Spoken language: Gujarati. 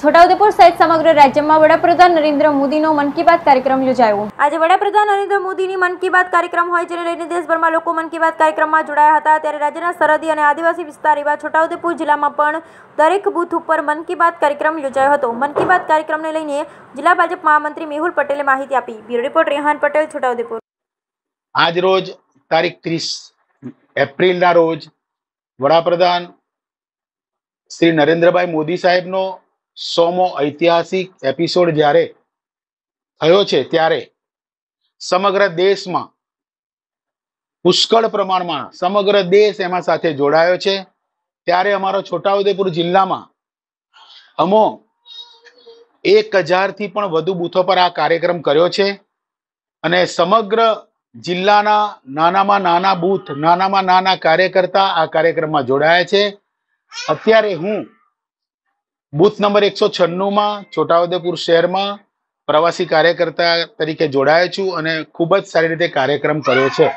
છોટાઉદેપુર સહિત સમગ્ર રાજ્યમાં વડાપ્રધાન નરેન્દ્ર મોદીનો મન કી બાત કાર્યક્રમ યોજાયો આજે વડાપ્રધાન નરેન્દ્ર મોદીની મન કી બાત કાર્યક્રમ હોય જેને લઈને દેશભરમાં લોકો મન કી બાત કાર્યક્રમમાં જોડાયા હતા ત્યારે રાજ્યના સરહદી અને આદિવાસી વિસ્તાર એવા છોટાઉદેપુર જિલ્લામાં પણ દરેક બૂથ ઉપર મન કી બાત કાર્યક્રમ યોજાયો હતો મન કી બાત કાર્યક્રમને લઈને જિલ્લા ભાજપ મહામંત્રી મેહુલ પટેલે માહિતી આપી બ્યુરો રિપોર્ટ રેહાન પટેલ છોટાઉદેપુર આજ રોજ તારીખ ત્રીસ એપ્રિલના રોજ વડાપ્રધાન શ્રી નરેન્દ્રભાઈ મોદી સાહેબનો સોમો ઐતિહાસિક એપિસોડ જ્યારે થયો છે ત્યારે સમગ્ર દેશમાં પુષ્કળ પ્રમાણમાં સમગ્ર દેશ એમાં સાથે જોડાયો છે ત્યારે અમારો છોટાઉદેપુર જિલ્લામાં અમો એક હજારથી પણ વધુ બૂથો પર આ કાર્યક્રમ કર્યો છે અને સમગ્ર જિલ્લાના નાનામાં નાના બૂથ નાનામાં નાના કાર્યકર્તા આ કાર્યક્રમમાં જોડાયા છે અત્યારે હું બુથ નંબર એકસો છન્નુંમાં છોટાઉદેપુર શહેરમાં પ્રવાસી કાર્યકર્તા તરીકે જોડાયો છું અને ખૂબ જ સારી રીતે કાર્યક્રમ કર્યો છે